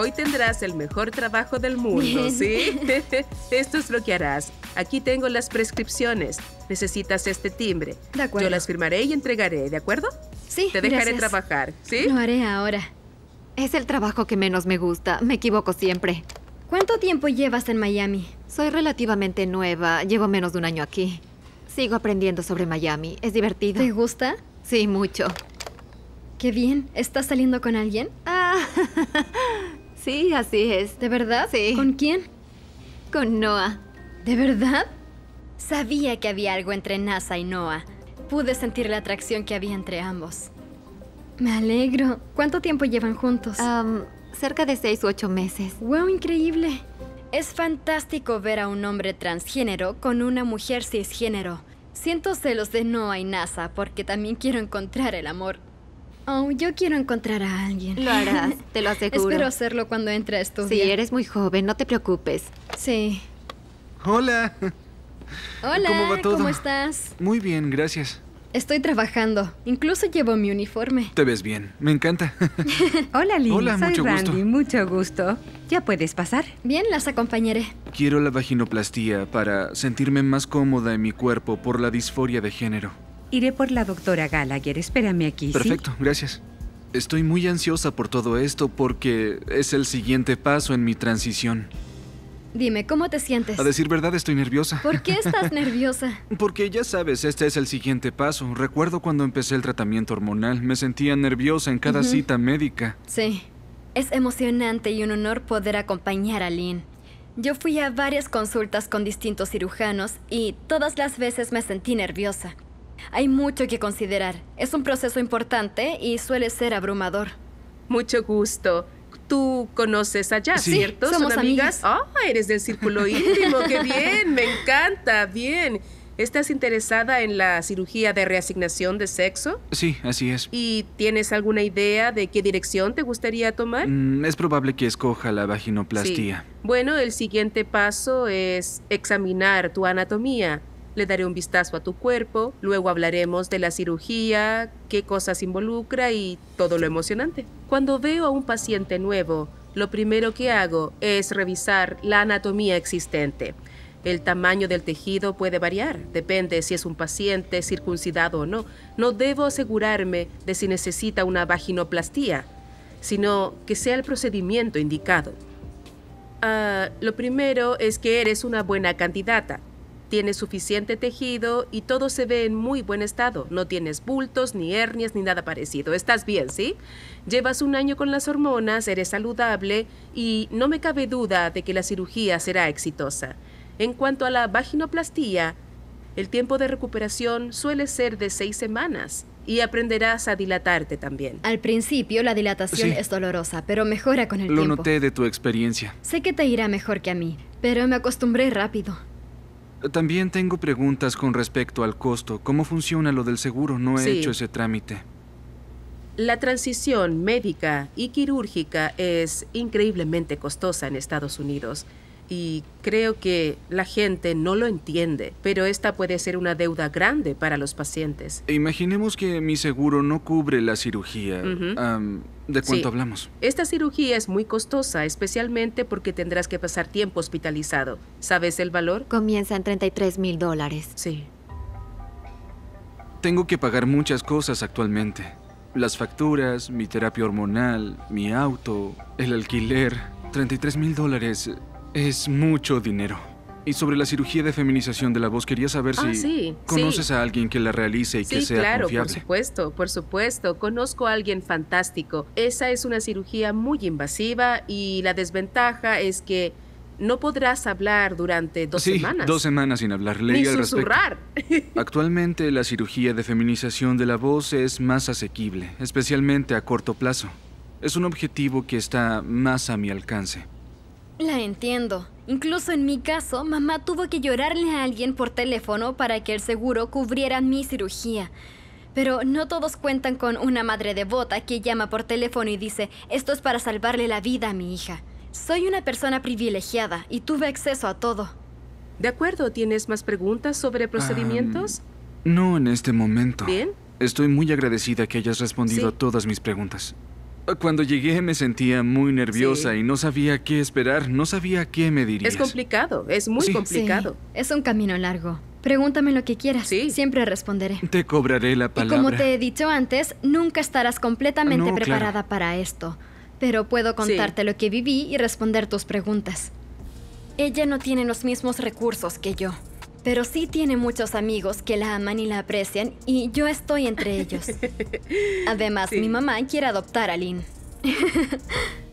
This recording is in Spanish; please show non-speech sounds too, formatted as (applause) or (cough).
Hoy tendrás el mejor trabajo del mundo, ¿sí? (laughs) Esto es lo que harás. Aquí tengo las prescripciones. Necesitas este timbre. Yo las firmaré y entregaré, ¿de acuerdo? Sí. Te dejaré trabajar, ¿sí? Lo haré ahora. Es el trabajo que menos me gusta. Me equivoco siempre. ¿Cuánto tiempo llevas en Miami? Soy relativamente nueva. Llevo menos de un año aquí. Sigo aprendiendo sobre Miami. Es divertido. ¿Te gusta? Sí, mucho. Qué bien. ¿Estás saliendo con alguien? Ah. (laughs) Sí, así es. ¿De verdad? Sí. ¿Con quién? Con Noah. ¿De verdad? Sabía que había algo entre NASA y Noah. Pude sentir la atracción que había entre ambos. Me alegro. ¿Cuánto tiempo llevan juntos? cerca de seis u ocho meses. ¡Wow, increíble! Es fantástico ver a un hombre transgénero con una mujer cisgénero. Siento celos de Noah y NASA porque también quiero encontrar el amor. Oh, yo quiero encontrar a alguien. Lo harás, (laughs) te lo aseguro. Espero hacerlo cuando entre tú. Sí, eres muy joven, no te preocupes. Sí. Hola. Hola, ¿cómo estás? Muy bien, gracias. Estoy trabajando. Incluso llevo mi uniforme. Te ves bien. Me encanta. (laughs) Hola, Linda. Hola, Soy mucho gusto. Mucho gusto. Ya puedes pasar. Bien, las acompañaré. Quiero la vaginoplastía para sentirme más cómoda en mi cuerpo por la disforia de género. Iré por la doctora Gallagher. Espérame aquí. Perfecto, gracias. Estoy muy ansiosa por todo esto porque es el siguiente paso en mi transición. Dime, ¿cómo te sientes? A decir verdad, estoy nerviosa. ¿Por qué estás (laughs) nerviosa? Porque ya sabes, este es el siguiente paso. Recuerdo cuando empecé el tratamiento hormonal, me sentía nerviosa en cada cita médica. Sí. Es emocionante y un honor poder acompañar a Lynn. Yo fui a varias consultas con distintos cirujanos y todas las veces me sentí nerviosa. Hay mucho que considerar. Es un proceso importante y suele ser abrumador. Mucho gusto. Tú conoces a Jazz, ¿cierto? Somos amigas? Ah, eres del círculo íntimo. ¡Qué (laughs) bien! Me encanta. Bien. ¿Estás interesada en la cirugía de reasignación de sexo? Sí, así es. ¿Y tienes alguna idea de qué dirección te gustaría tomar? Mm, es probable que escoja la vaginoplastia. Bueno, el siguiente paso es examinar tu anatomía le daré un vistazo a tu cuerpo, luego hablaremos de la cirugía, qué cosas involucra y todo lo emocionante. Cuando veo a un paciente nuevo, lo primero que hago es revisar la anatomía existente. El tamaño del tejido puede variar, depende si es un paciente circuncidado o no. No debo asegurarme de si necesita una vaginoplastía, sino que sea el procedimiento indicado. Ah, lo primero es que eres una buena candidata. Tienes suficiente tejido y todo se ve en muy buen estado. No tienes bultos, ni hernias, ni nada parecido. Estás bien, ¿sí? Llevas un año con las hormonas, eres saludable y no me cabe duda de que la cirugía será exitosa. En cuanto a la vaginoplastía, el tiempo de recuperación suele ser de seis semanas y aprenderás a dilatarte también. Al principio la dilatación es dolorosa, pero mejora con el tiempo. Lo noté de tu experiencia. Sé que te irá mejor que a mí, pero me acostumbré rápido. También tengo preguntas con respecto al costo. ¿Cómo funciona lo del seguro? No he hecho ese trámite. La transición médica y quirúrgica es increíblemente costosa en Estados Unidos y creo que la gente no lo entiende, pero esta puede ser una deuda grande para los pacientes. Imaginemos que mi seguro no cubre la cirugía. ¿De cuánto hablamos? Esta cirugía es muy costosa, especialmente porque tendrás que pasar tiempo hospitalizado. ¿Sabes el valor? Comienza en 33 mil dólares. Sí. Tengo que pagar muchas cosas actualmente. Las facturas, mi terapia hormonal, mi auto, el alquiler. 33 mil dólares es mucho dinero. Y sobre la cirugía de feminización de la voz, quería saber ah, si conoces a alguien que la realice y que sea claro, Por supuesto, por supuesto. Conozco a alguien fantástico. Esa es una cirugía muy invasiva y la desventaja es que no podrás hablar durante dos sí, semanas. Dos semanas sin hablar. Ni susurrar. (laughs) Actualmente la cirugía de feminización de la voz es más asequible, especialmente a corto plazo. Es un objetivo que está más a mi alcance. La entiendo. Incluso en mi caso, mamá tuvo que llorarle a alguien por teléfono para que el seguro cubriera mi cirugía. Pero no todos cuentan con una madre devota que llama por teléfono y dice, esto es para salvarle la vida a mi hija. Soy una persona privilegiada y tuve acceso a todo. De acuerdo, ¿tienes más preguntas sobre procedimientos? no en este momento. Bien. Estoy muy agradecida que hayas respondido a todas mis preguntas. Cuando llegué me sentía muy nerviosa y no sabía qué esperar, no sabía qué me dirías. Es complicado, es muy complicado. es un camino largo. Pregúntame lo que quieras. Siempre responderé. Te cobraré la palabra. como te he dicho antes, nunca estarás completamente preparada para esto. Pero puedo contarte lo que viví y responder tus preguntas. Ella no tiene los mismos recursos que yo. Pero sí tiene muchos amigos que la aman y la aprecian y yo estoy entre ellos. (laughs) Además, mi mamá quiere adoptar a Lynn. (laughs)